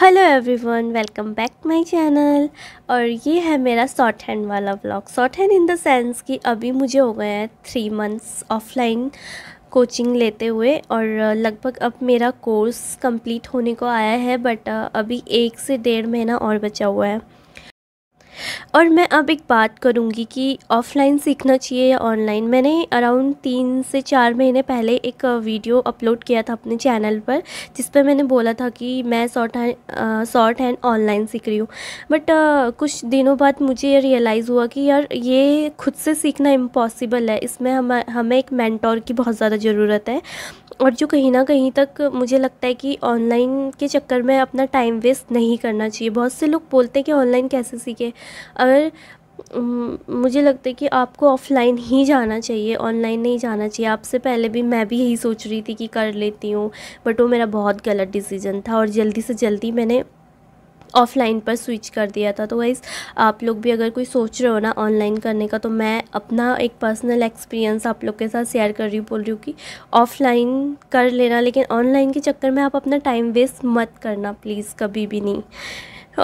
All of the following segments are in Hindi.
hello everyone welcome back my channel और ये है मेरा शॉर्ट हैंड वाला blog shorthand in the sense कि अभी मुझे हो गया है थ्री मंथ्स ऑफलाइन कोचिंग लेते हुए और लगभग अब मेरा कोर्स कंप्लीट होने को आया है बट अभी एक से डेढ़ महीना और बचा हुआ है और मैं अब एक बात करूँगी कि ऑफ़लाइन सीखना चाहिए या ऑनलाइन मैंने अराउंड तीन से चार महीने पहले एक वीडियो अपलोड किया था अपने चैनल पर जिस पर मैंने बोला था कि मैं shorthand shorthand online सीख रही हूँ बट कुछ दिनों बाद मुझे ये रियलाइज़ हुआ कि यार ये खुद से सीखना इम्पॉसिबल है इसमें हम हमें एक मैंटोर की बहुत ज़्यादा ज़रूरत है और जो कहीं ना कहीं तक मुझे लगता है कि ऑनलाइन के चक्कर में अपना टाइम वेस्ट नहीं करना चाहिए बहुत से लोग बोलते हैं कि ऑनलाइन कैसे सीखे अगर मुझे लगता है कि आपको ऑफ़लाइन ही जाना चाहिए ऑनलाइन नहीं जाना चाहिए आपसे पहले भी मैं भी यही सोच रही थी कि कर लेती हूँ बट वो मेरा बहुत गलत डिसीज़न था और जल्दी से जल्दी मैंने ऑफ़लाइन पर स्विच कर दिया था तो वाइज़ आप लोग भी अगर कोई सोच रहे हो ना ऑनलाइन करने का तो मैं अपना एक पर्सनल एक्सपीरियंस आप लोग के साथ शेयर कर रही हूँ बोल रही हूँ कि ऑफ़लाइन कर लेना लेकिन ऑनलाइन के चक्कर में आप अपना टाइम वेस्ट मत करना प्लीज़ कभी भी नहीं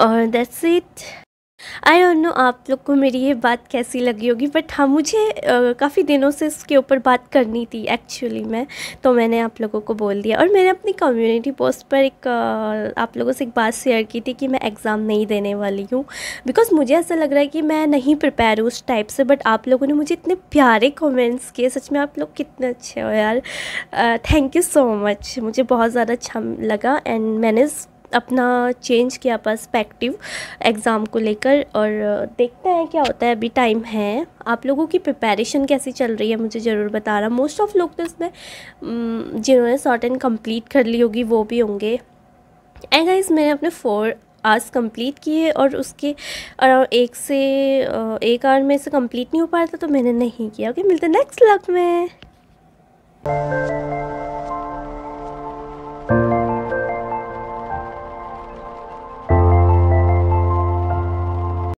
और that's it I don't know आप लोग को मेरी ये बात कैसी लगी होगी बट हाँ मुझे काफ़ी दिनों से इसके ऊपर बात करनी थी एक्चुअली मैं तो मैंने आप लोगों को बोल दिया और मैंने अपनी कम्युनिटी पोस्ट पर एक आ, आप लोगों से एक बात शेयर की थी कि मैं एग्ज़ाम नहीं देने वाली हूँ बिकॉज मुझे ऐसा लग रहा है कि मैं नहीं प्रिपेयर हूँ उस टाइप से बट आप लोगों ने मुझे इतने प्यारे कॉमेंट्स किए सच में आप लोग कितने अच्छे हो यार थैंक यू सो मच मुझे बहुत ज़्यादा अच्छा लगा एंड मैंने अपना चेंज किया पर्सपेक्टिव एग्ज़ाम को लेकर और देखते हैं क्या होता है अभी टाइम है आप लोगों की प्रिपरेशन कैसी चल रही है मुझे ज़रूर बता रहा मोस्ट ऑफ लोग तो इसमें जिन्होंने शॉर्ट एंड कम्प्लीट कर ली होगी वो भी होंगे एंड गाइज मैंने अपने फोर आर्स कंप्लीट किए और उसके अराउंड एक से एक आवर में से कंप्लीट नहीं हो पाया था तो मैंने नहीं किया ओके मिलते नेक्स्ट लग में